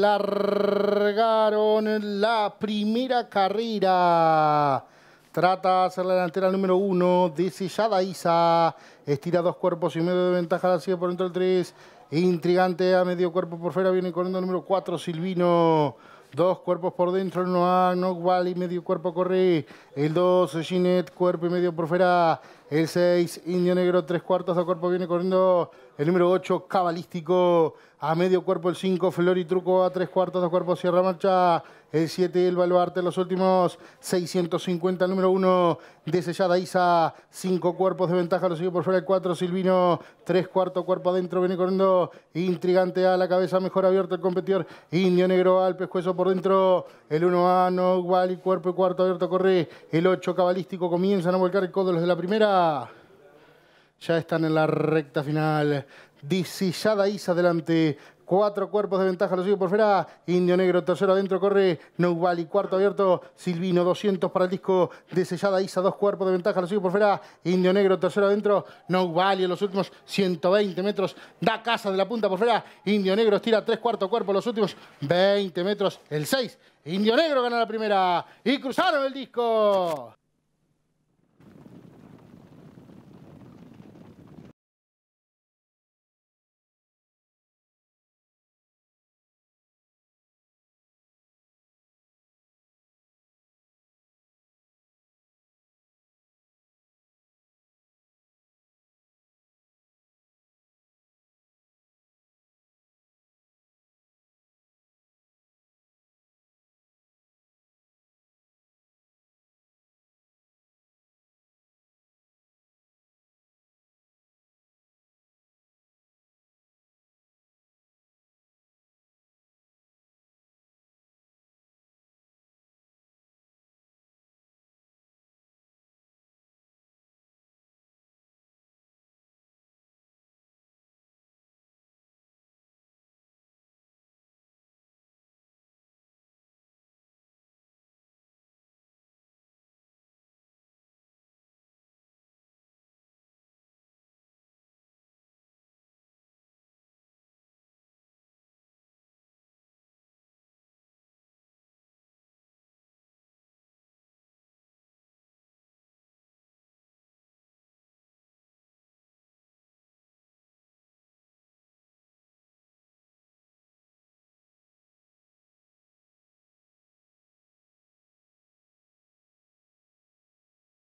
largaron la primera carrera. Trata hacer la delantera número 1, desellada Isa. Estira dos cuerpos y medio de ventaja, la sigue por dentro del 3. Intrigante a medio cuerpo por fuera, viene corriendo el número 4, Silvino. Dos cuerpos por dentro, no no y medio cuerpo corre. El 2, Ginette, cuerpo y medio por fuera. El 6, Indio Negro, tres cuartos de cuerpo, viene corriendo el número 8, Cabalístico, a medio cuerpo el 5, Flor y Truco, a tres cuartos de cuerpo, cierra marcha. El 7, El Baluarte, los últimos 650, el número 1, Desellada Isa, cinco cuerpos de ventaja, lo sigue por fuera el 4, Silvino, tres cuartos, cuerpo adentro, viene corriendo, intrigante a la cabeza, mejor abierto el competidor, Indio Negro, Alpes, cueso por dentro, el 1A, no, igual y cuerpo y cuarto abierto, corre el 8, Cabalístico, comienzan a volcar el codo los de la primera, ya, están en la recta final. Disillada Isa adelante. Cuatro cuerpos de ventaja lo sigue por fuera. Indio Negro, tercero adentro, corre. Nouvali, cuarto abierto. Silvino, 200 para el disco. sellada Isa, dos cuerpos de ventaja lo sigue por fuera. Indio Negro, tercero adentro. Nouvali en los últimos 120 metros. Da casa de la punta por fuera. Indio Negro estira tres cuarto cuerpos los últimos 20 metros. El 6. Indio Negro gana la primera. Y cruzaron el disco.